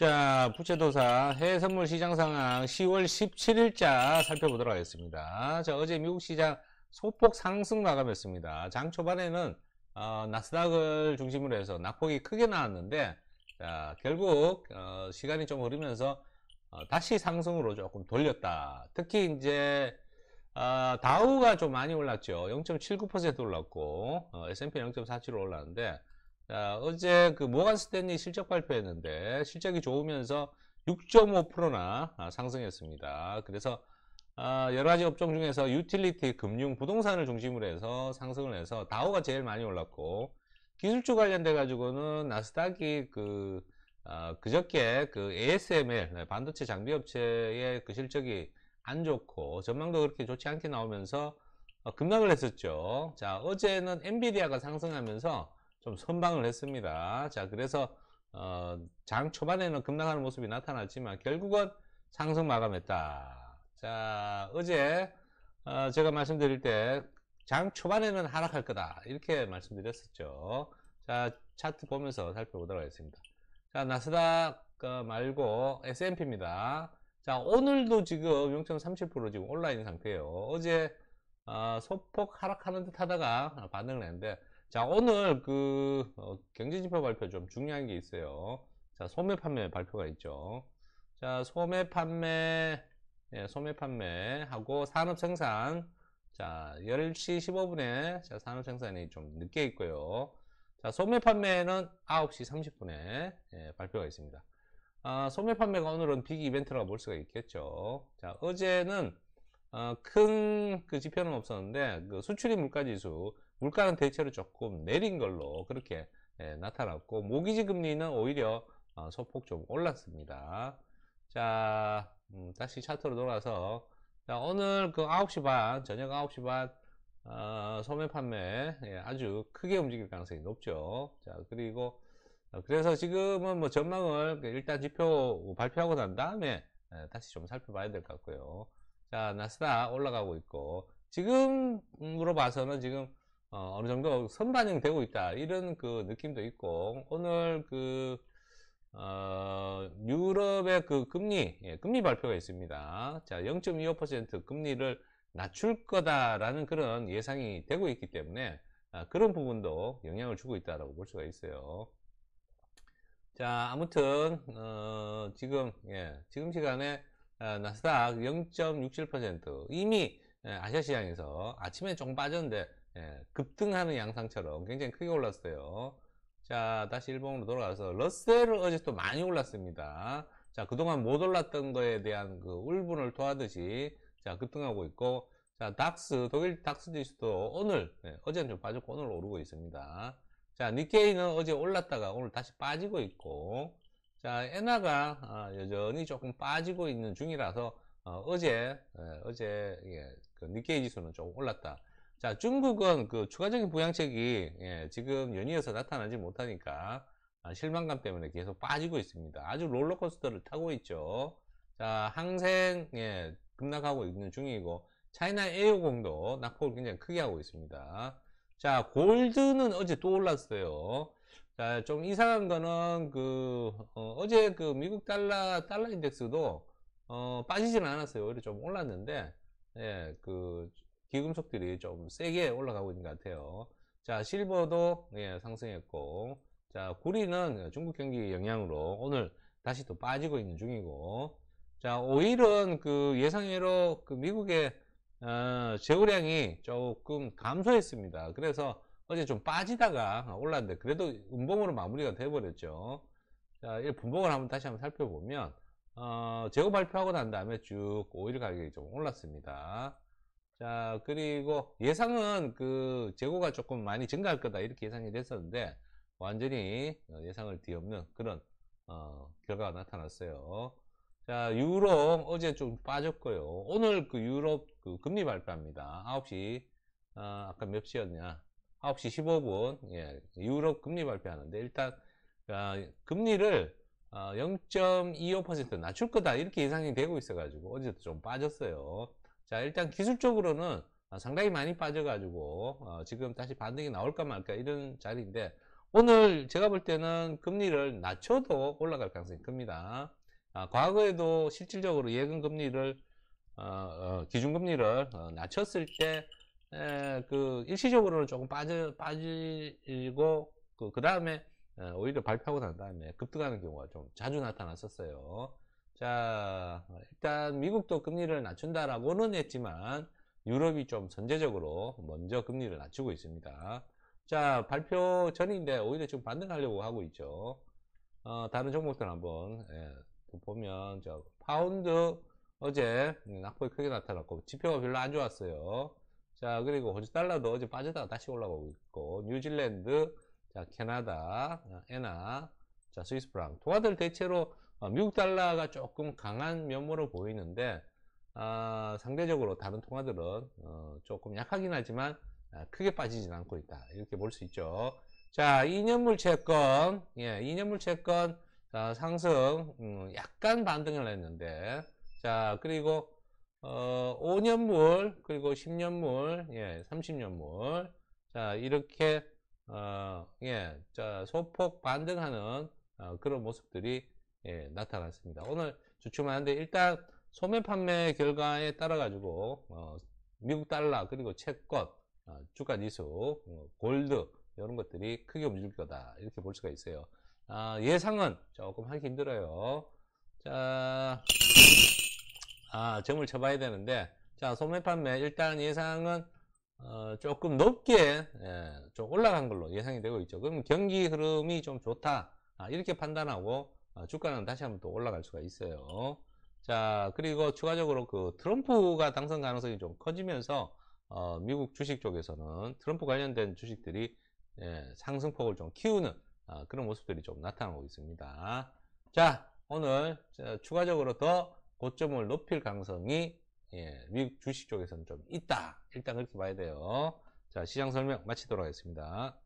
자, 부채도사 해외 선물 시장 상황 10월 17일자 살펴보도록 하겠습니다. 자, 어제 미국 시장 소폭 상승 마감했습니다. 장 초반에는 어, 나스닥을 중심으로 해서 낙폭이 크게 나왔는데 자, 결국 어, 시간이 좀 흐르면서 어, 다시 상승으로 조금 돌렸다. 특히 이제 어, 다우가 좀 많이 올랐죠. 0.79% 올랐고 어, S&P 0.47로 올랐는데 자, 어제 그 모간 스탠리 실적 발표했는데 실적이 좋으면서 6.5%나 아, 상승했습니다. 그래서 아, 여러 가지 업종 중에서 유틸리티, 금융, 부동산을 중심으로 해서 상승을 해서 다우가 제일 많이 올랐고 기술주 관련돼 가지고는 나스닥이 그 아, 그저께 그 ASML 네, 반도체 장비 업체의 그 실적이 안 좋고 전망도 그렇게 좋지 않게 나오면서 어, 급락을 했었죠. 자 어제는 엔비디아가 상승하면서 좀 선방을 했습니다. 자, 그래서 어, 장 초반에는 급락하는 모습이 나타났지만 결국은 상승 마감했다. 자, 어제 어, 제가 말씀드릴 때 장 초반에는 하락할 거다 이렇게 말씀드렸었죠. 자, 차트 보면서 살펴보도록 하겠습니다. 자, 나스닥 어, 말고 S&P입니다. 자, 오늘도 지금 0.37% 지금 올라있는 상태예요. 어제 어, 소폭 하락하는 듯 하다가 반등을 했는데 자 오늘 그 어, 경제지표 발표 좀 중요한 게 있어요 자 소매 판매 발표가 있죠 자 소매 판매 예, 소매 판매하고 산업 생산 자 10시 15분에 자 산업 생산이 좀 늦게 있고요 자 소매 판매는 9시 30분에 예, 발표가 있습니다 아, 소매 판매가 오늘은 빅 이벤트라고 볼 수가 있겠죠 자 어제는 어, 큰 그 지표는 없었는데 그 수출입 물가지수 물가는 대체로 조금 내린 걸로 그렇게 예, 나타났고 모기지 금리는 오히려 어, 소폭 좀 올랐습니다. 자 음, 다시 차트로 돌아서 자, 오늘 그 9시 반 저녁 9시 반 어, 소매 판매 예, 아주 크게 움직일 가능성이 높죠. 자 그리고 어, 그래서 지금은 뭐 전망을 그 일단 지표 발표하고 난 다음에 예, 다시 좀 살펴봐야 될 것 같고요. 자, 나스닥 올라가고 있고 지금으로 봐서는 지금 어, 느 정도 선반영되고 있다 이런 그 느낌도 있고 오늘 그 어, 유럽의 그 금리 예, 금리 발표가 있습니다. 자0.25% 금리를 낮출 거다라는 그런 예상이 되고 있기 때문에 아, 그런 부분도 영향을 주고 있다라고 볼 수가 있어요. 자 아무튼 어, 지금 예, 지금 시간에 아, 나스닥 0.67% 이미 예, 아시아 시장에서 아침에 좀 빠졌는데 예, 급등하는 양상처럼 굉장히 크게 올랐어요. 자, 다시 일본으로 돌아가서 러셀을 어제 또 많이 올랐습니다. 자, 그동안 못 올랐던 거에 대한 그 울분을 토하듯이 자, 급등하고 있고 자, 닥스, 독일 닥스 지수도 오늘 예, 어제는 좀 빠졌고 오늘 오르고 있습니다. 자, 니케이는 어제 올랐다가 오늘 다시 빠지고 있고 자, 엔화가 아, 여전히 조금 빠지고 있는 중이라서 어, 제 어제, 예, 어제 예, 그 니케이 지수는 조금 올랐다. 자, 중국은 그 추가적인 부양책이 예, 지금 연이어서 나타나지 못하니까 아, 실망감 때문에 계속 빠지고 있습니다. 아주 롤러코스터를 타고 있죠. 자, 항생 예, 급락하고 있는 중이고 차이나 에어공도 낙폭을 굉장히 크게 하고 있습니다. 자, 골드는 어제 또 올랐어요. 자, 좀 이상한 거는 그 어, 제그 미국 달러 달러 인덱스도 어, 빠지진 않았어요. 오히려 좀 올랐는데 예, 그 기금속들이 좀 세게 올라가고 있는 것 같아요. 자, 실버도 예, 상승했고, 자, 구리는 중국 경기 영향으로 오늘 다시 또 빠지고 있는 중이고, 자, 오일은 그 예상외로 그 미국의 어, 재고량이 조금 감소했습니다. 그래서 어제 좀 빠지다가 올랐는데 그래도 음봉으로 마무리가 돼버렸죠. 자, 이 분봉을 한번 다시 한번 살펴보면 어, 재고 발표하고 난 다음에 쭉 오일 가격이 좀 올랐습니다. 자 그리고 예상은 그 재고가 조금 많이 증가할 거다 이렇게 예상이 됐었는데 완전히 어, 예상을 뒤엎는 그런 어, 결과가 나타났어요. 자 유럽 어제 좀 빠졌고요. 오늘 그 유럽 그 금리 발표합니다. 9시 어, 아까 몇 시였냐? 9시 15분 예, 유럽 금리 발표하는데 일단 어, 금리를 0.25% 어, 낮출 거다 이렇게 예상이 되고 있어가지고 어제도 좀 빠졌어요. 자 일단 기술적으로는 아, 상당히 많이 빠져가지고 어, 지금 다시 반등이 나올까 말까 이런 자리인데 오늘 제가 볼 때는 금리를 낮춰도 올라갈 가능성이 큽니다. 아, 과거에도 실질적으로 예금 금리를 어, 어, 기준 금리를 낮췄을 때 그 일시적으로는 조금 빠져 빠지고 그, 그 다음에 오히려 발표하고 난 다음에 급등하는 경우가 좀 자주 나타났었어요. 자 일단 미국도 금리를 낮춘다라고는 했지만 유럽이 좀 선제적으로 먼저 금리를 낮추고 있습니다 자 발표 전인데 오히려 지금 반등하려고 하고 있죠 어, 다른 종목들 한번 예, 보면 저 파운드 어제 낙폭이 크게 나타났고 지표가 별로 안 좋았어요 자 그리고 호주 달러도 어제 빠지다가 다시 올라가고 있고 뉴질랜드 자 캐나다 어, 엔화, 자 스위스 프랑 동화들 대체로 어, 미국 달러가 조금 강한 면모로 보이는데 아, 상대적으로 다른 통화들은 어, 조금 약하긴 하지만 아, 크게 빠지진 않고 있다 이렇게 볼 수 있죠 자 이년물 채권 예, 이년물 채권 자, 아, 상승 음, 약간 반등을 했는데 자 그리고 어, 5년물 그리고 10년물 예, 30년물 자 이렇게 어, 예, 자, 소폭 반등하는 어, 그런 모습들이 예, 나타났습니다. 오늘 주춤하는데 일단 소매 판매 결과에 따라 가지고 어, 미국 달러 그리고 채권 어, 주가 지수 어, 골드 이런 것들이 크게 움직일 거다 이렇게 볼 수가 있어요. 아, 예상은 조금 하기 힘들어요. 자, 아, 점을 쳐봐야 되는데 자 소매 판매 일단 예상은 어, 조금 높게 예, 좀 올라간 걸로 예상이 되고 있죠. 그럼 경기 흐름이 좀 좋다 아, 이렇게 판단하고 아, 주가는 다시 한번 또 올라갈 수가 있어요. 자 그리고 추가적으로 그 트럼프가 당선 가능성이 좀 커지면서 어, 미국 주식 쪽에서는 트럼프 관련된 주식들이 예, 상승폭을 좀 키우는 어, 그런 모습들이 좀 나타나고 있습니다. 자 오늘 자, 추가적으로 더 고점을 높일 가능성이 예, 미국 주식 쪽에서는 좀 있다. 일단 그렇게 봐야 돼요. 자 시장 설명 마치도록 하겠습니다.